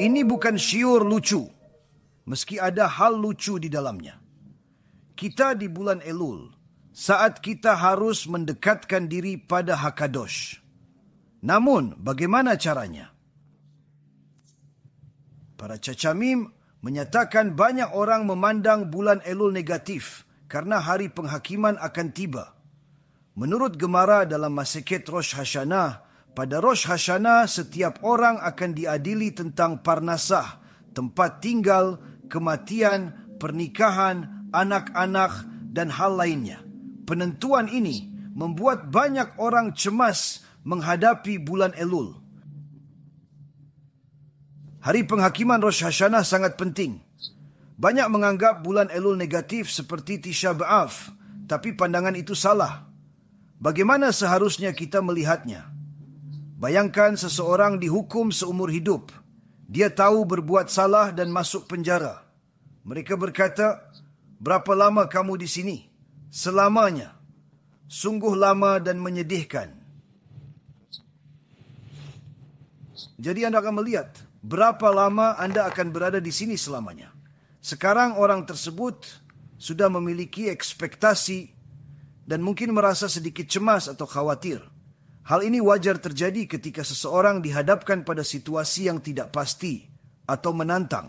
Ini bukan syiur lucu. Meski ada hal lucu di dalamnya. Kita di bulan Elul, saat kita harus mendekatkan diri pada Hakadosh. Namun, bagaimana caranya? Para cacamim menyatakan banyak orang memandang bulan Elul negatif karena hari penghakiman akan tiba. Menurut Gemara dalam Masekit Rosh Hashanah, Pada Rosh Hashanah, setiap orang akan diadili tentang Parnasah, tempat tinggal, kematian, pernikahan, anak-anak, dan hal lainnya. Penentuan ini membuat banyak orang cemas menghadapi bulan Elul. Hari penghakiman Rosh Hashanah sangat penting. Banyak menganggap bulan Elul negatif seperti Tisha B'Av, tapi pandangan itu salah. Bagaimana seharusnya kita melihatnya? Bayangkan seseorang dihukum seumur hidup. Dia tahu berbuat salah dan masuk penjara. Mereka berkata, berapa lama kamu di sini? Selamanya. Sungguh lama dan menyedihkan. Jadi anda akan melihat berapa lama anda akan berada di sini selamanya. Sekarang orang tersebut sudah memiliki ekspektasi dan mungkin merasa sedikit cemas atau khawatir Hal ini wajar terjadi ketika seseorang dihadapkan pada situasi yang tidak pasti atau menantang.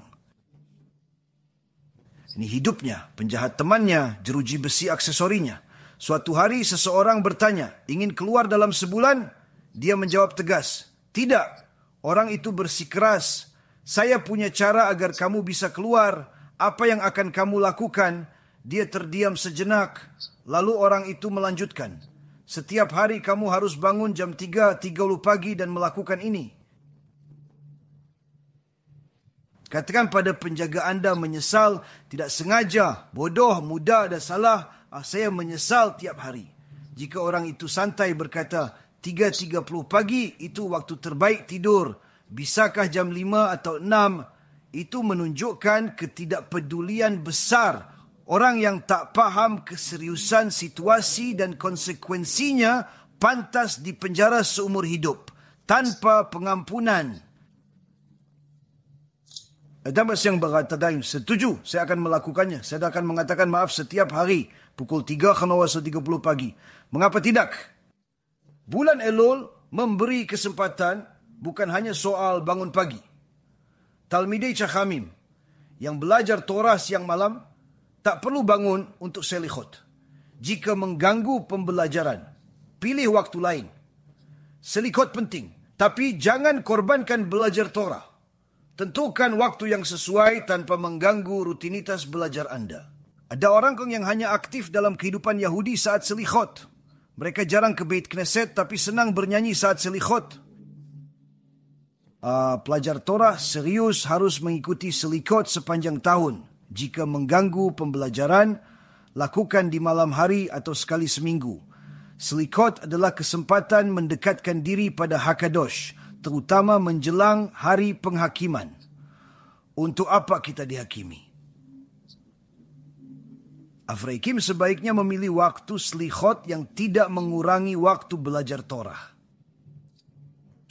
Ini hidupnya, penjahat temannya, jeruji besi aksesorinya. Suatu hari seseorang bertanya, ingin keluar dalam sebulan? Dia menjawab tegas, tidak. Orang itu bersikeras, saya punya cara agar kamu bisa keluar. Apa yang akan kamu lakukan? Dia terdiam sejenak, lalu orang itu melanjutkan, Setiap hari kamu harus bangun jam 3.30 pagi dan melakukan ini. Katakan pada penjaga anda menyesal, tidak sengaja, bodoh, muda dan salah, ah, saya menyesal tiap hari. Jika orang itu santai berkata, 3.30 pagi itu waktu terbaik tidur, bisakah jam 5 atau 6, itu menunjukkan ketidakpedulian besar Orang yang tak faham keseriusan situasi dan konsekuensinya pantas dipenjara seumur hidup tanpa pengampunan. Ada mas yang berkata Daim, setuju, saya akan melakukannya. Saya akan mengatakan maaf setiap hari, pukul 3 kena 30 pagi. Mengapa tidak? Bulan Elul memberi kesempatan bukan hanya soal bangun pagi. Talmidei Cahamim yang belajar Torah siang malam, tak perlu bangun untuk selikhot. Jika mengganggu pembelajaran, pilih waktu lain. Selikhot penting, tapi jangan korbankan belajar Torah. Tentukan waktu yang sesuai tanpa mengganggu rutinitas belajar anda. Ada orang yang hanya aktif dalam kehidupan Yahudi saat selikhot. Mereka jarang ke Beit Knesset tapi senang bernyanyi saat selikhot. Uh, ah, pelajar Torah serius harus mengikuti selikhot sepanjang tahun. Jika mengganggu pembelajaran, lakukan di malam hari atau sekali seminggu. Selikot adalah kesempatan mendekatkan diri pada Hakadosh, terutama menjelang hari penghakiman. Untuk apa kita dihakimi? Afreikim sebaiknya memilih waktu selikot yang tidak mengurangi waktu belajar Torah.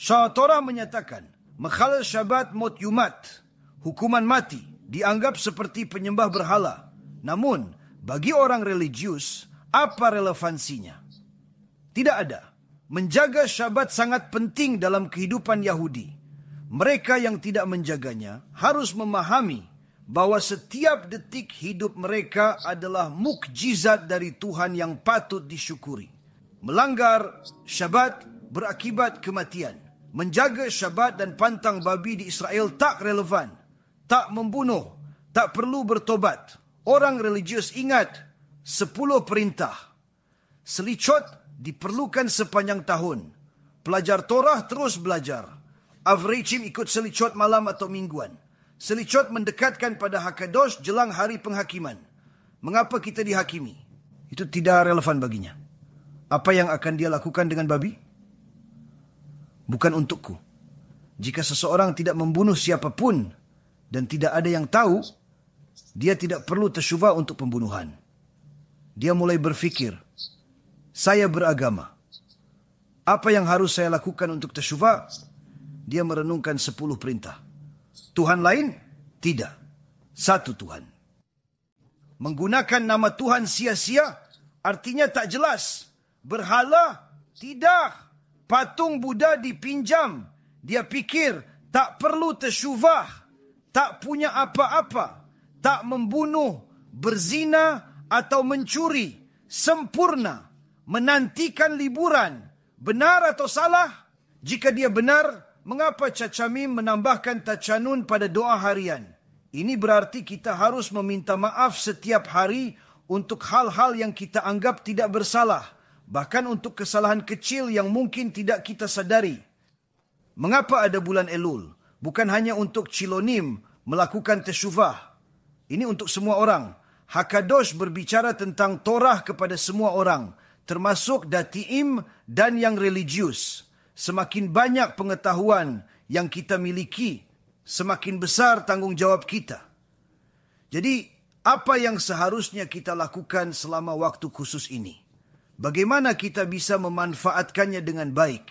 Syah Torah menyatakan, Mekhalal Shabbat Mot Yumat, hukuman mati. dianggap seperti penyembah berhala. Namun, bagi orang religius, apa relevansinya? Tidak ada. Menjaga syabat sangat penting dalam kehidupan Yahudi. Mereka yang tidak menjaganya harus memahami bahwa setiap detik hidup mereka adalah mukjizat dari Tuhan yang patut disyukuri. Melanggar syabat berakibat kematian. Menjaga syabat dan pantang babi di Israel tak relevan tak membunuh, tak perlu bertobat. Orang religius ingat sepuluh perintah. Selicot diperlukan sepanjang tahun. Pelajar Torah terus belajar. Avrechim ikut selicot malam atau mingguan. Selicot mendekatkan pada Hakadosh jelang hari penghakiman. Mengapa kita dihakimi? Itu tidak relevan baginya. Apa yang akan dia lakukan dengan babi? Bukan untukku. Jika seseorang tidak membunuh siapapun dan tidak ada yang tahu, dia tidak perlu tesyuva untuk pembunuhan. Dia mulai berfikir, saya beragama. Apa yang harus saya lakukan untuk tesyuva? Dia merenungkan sepuluh perintah. Tuhan lain? Tidak. Satu Tuhan. Menggunakan nama Tuhan sia-sia artinya tak jelas. Berhala? Tidak. Patung Buddha dipinjam. Dia pikir tak perlu tesyuvah tak punya apa-apa, tak membunuh, berzina atau mencuri, sempurna, menantikan liburan, benar atau salah? Jika dia benar, mengapa Cacami menambahkan tacanun pada doa harian? Ini berarti kita harus meminta maaf setiap hari untuk hal-hal yang kita anggap tidak bersalah, bahkan untuk kesalahan kecil yang mungkin tidak kita sadari. Mengapa ada bulan Elul? Bukan hanya untuk Cilonim melakukan tesyuvah. Ini untuk semua orang. Hakadosh berbicara tentang Torah kepada semua orang, termasuk datiim dan yang religius. Semakin banyak pengetahuan yang kita miliki, semakin besar tanggungjawab kita. Jadi, apa yang seharusnya kita lakukan selama waktu khusus ini? Bagaimana kita bisa memanfaatkannya dengan baik?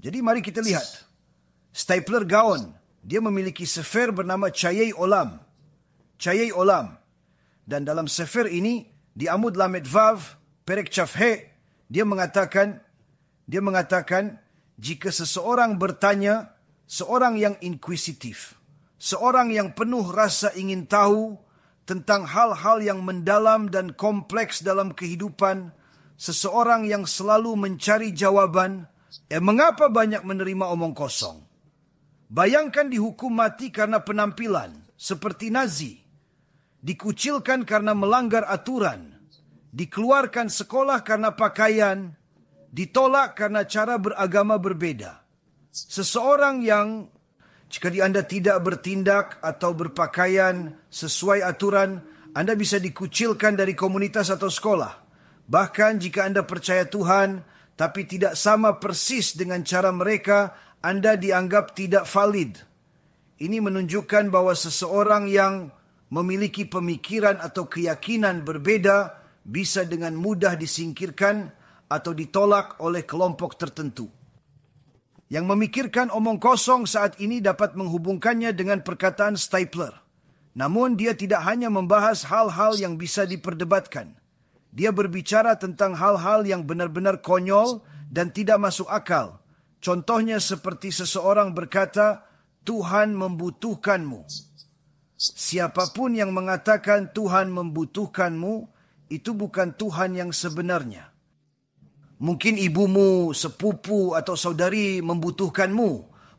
Jadi mari kita lihat. Stapler Gaon, dia memiliki sefer bernama Cayai Olam. Cayai Olam. Dan dalam sefer ini, di Amud Lamed Vav, Perek Cafhe, dia mengatakan, dia mengatakan, jika seseorang bertanya, seorang yang inquisitif, seorang yang penuh rasa ingin tahu tentang hal-hal yang mendalam dan kompleks dalam kehidupan, seseorang yang selalu mencari jawaban, eh mengapa banyak menerima omong kosong? Bayangkan dihukum mati karena penampilan, seperti Nazi. Dikucilkan karena melanggar aturan. Dikeluarkan sekolah karena pakaian. Ditolak karena cara beragama berbeda. Seseorang yang jika Anda tidak bertindak atau berpakaian sesuai aturan, Anda bisa dikucilkan dari komunitas atau sekolah. Bahkan jika Anda percaya Tuhan, tapi tidak sama persis dengan cara mereka, anda dianggap tidak valid. Ini menunjukkan bahwa seseorang yang memiliki pemikiran atau keyakinan berbeda bisa dengan mudah disingkirkan atau ditolak oleh kelompok tertentu. Yang memikirkan omong kosong saat ini dapat menghubungkannya dengan perkataan stapler. Namun dia tidak hanya membahas hal-hal yang bisa diperdebatkan. Dia berbicara tentang hal-hal yang benar-benar konyol dan tidak masuk akal, Contohnya seperti seseorang berkata, Tuhan membutuhkanmu. Siapapun yang mengatakan Tuhan membutuhkanmu, itu bukan Tuhan yang sebenarnya. Mungkin ibumu, sepupu atau saudari membutuhkanmu.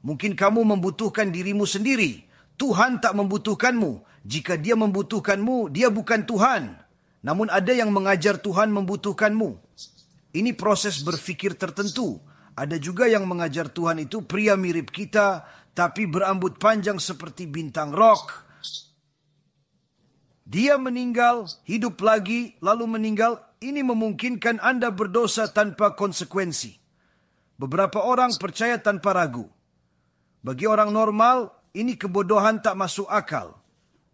Mungkin kamu membutuhkan dirimu sendiri. Tuhan tak membutuhkanmu. Jika dia membutuhkanmu, dia bukan Tuhan. Namun ada yang mengajar Tuhan membutuhkanmu. Ini proses berfikir tertentu ada juga yang mengajar Tuhan itu pria mirip kita, tapi berambut panjang seperti bintang rok. Dia meninggal, hidup lagi, lalu meninggal. Ini memungkinkan Anda berdosa tanpa konsekuensi. Beberapa orang percaya tanpa ragu. Bagi orang normal, ini kebodohan tak masuk akal.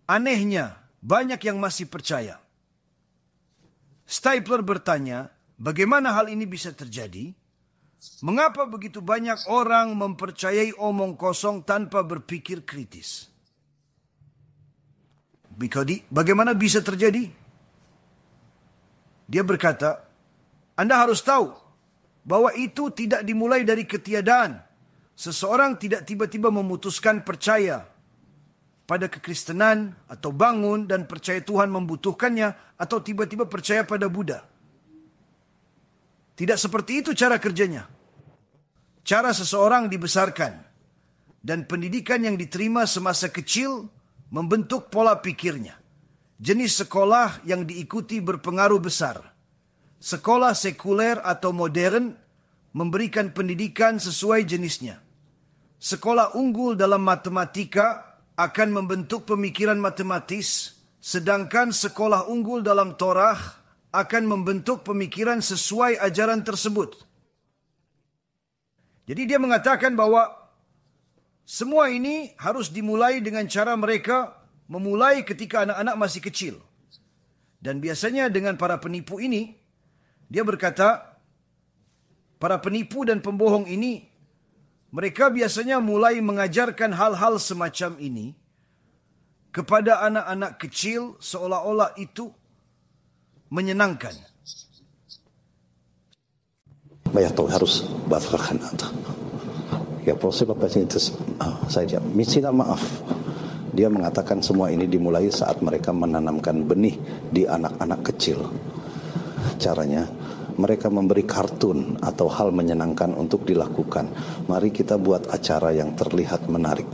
Anehnya, banyak yang masih percaya. Stapler bertanya, bagaimana hal ini bisa terjadi? Mengapa begitu banyak orang mempercayai omong kosong tanpa berpikir kritis? bagaimana bisa terjadi? Dia berkata, Anda harus tahu bahwa itu tidak dimulai dari ketiadaan. Seseorang tidak tiba-tiba memutuskan percaya pada kekristenan atau bangun dan percaya Tuhan membutuhkannya atau tiba-tiba percaya pada Buddha. Tidak seperti itu cara kerjanya. Cara seseorang dibesarkan dan pendidikan yang diterima semasa kecil membentuk pola pikirnya. Jenis sekolah yang diikuti berpengaruh besar. Sekolah sekuler atau modern memberikan pendidikan sesuai jenisnya. Sekolah unggul dalam matematika akan membentuk pemikiran matematis, sedangkan sekolah unggul dalam torah akan membentuk pemikiran sesuai ajaran tersebut. Jadi dia mengatakan bahwa semua ini harus dimulai dengan cara mereka memulai ketika anak-anak masih kecil. Dan biasanya dengan para penipu ini, dia berkata, para penipu dan pembohong ini, mereka biasanya mulai mengajarkan hal-hal semacam ini kepada anak-anak kecil seolah-olah itu menyenangkan. Bayar tahu harus atau Ya proses apa saja itu saya saja. Misi maaf. Dia mengatakan semua ini dimulai saat mereka menanamkan benih di anak-anak kecil. Caranya mereka memberi kartun atau hal menyenangkan untuk dilakukan. Mari kita buat acara yang terlihat menarik.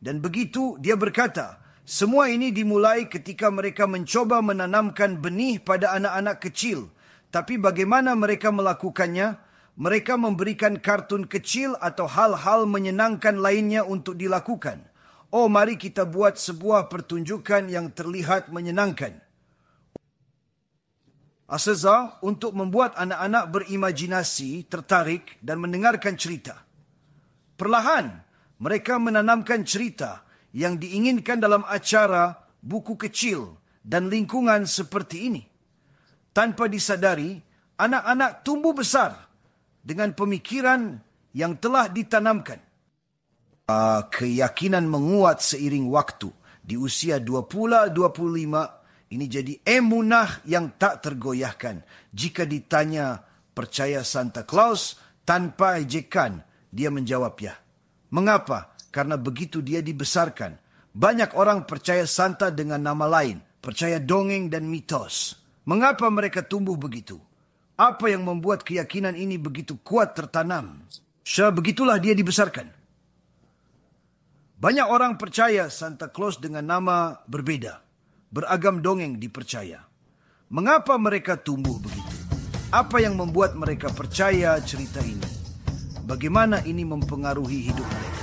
Dan begitu dia berkata, Semua ini dimulai ketika mereka mencoba menanamkan benih pada anak-anak kecil. Tapi bagaimana mereka melakukannya? Mereka memberikan kartun kecil atau hal-hal menyenangkan lainnya untuk dilakukan. Oh, mari kita buat sebuah pertunjukan yang terlihat menyenangkan. Aseza untuk membuat anak-anak berimajinasi, tertarik dan mendengarkan cerita. Perlahan, mereka menanamkan cerita yang diinginkan dalam acara buku kecil dan lingkungan seperti ini. Tanpa disadari, anak-anak tumbuh besar dengan pemikiran yang telah ditanamkan. Ah, keyakinan menguat seiring waktu di usia 20-25 ini jadi emunah yang tak tergoyahkan jika ditanya percaya Santa Claus tanpa ejekan dia menjawab ya mengapa karena begitu dia dibesarkan. Banyak orang percaya Santa dengan nama lain, percaya dongeng dan mitos. Mengapa mereka tumbuh begitu? Apa yang membuat keyakinan ini begitu kuat tertanam? Sebegitulah dia dibesarkan. Banyak orang percaya Santa Claus dengan nama berbeda. Beragam dongeng dipercaya. Mengapa mereka tumbuh begitu? Apa yang membuat mereka percaya cerita ini? Bagaimana ini mempengaruhi hidup mereka?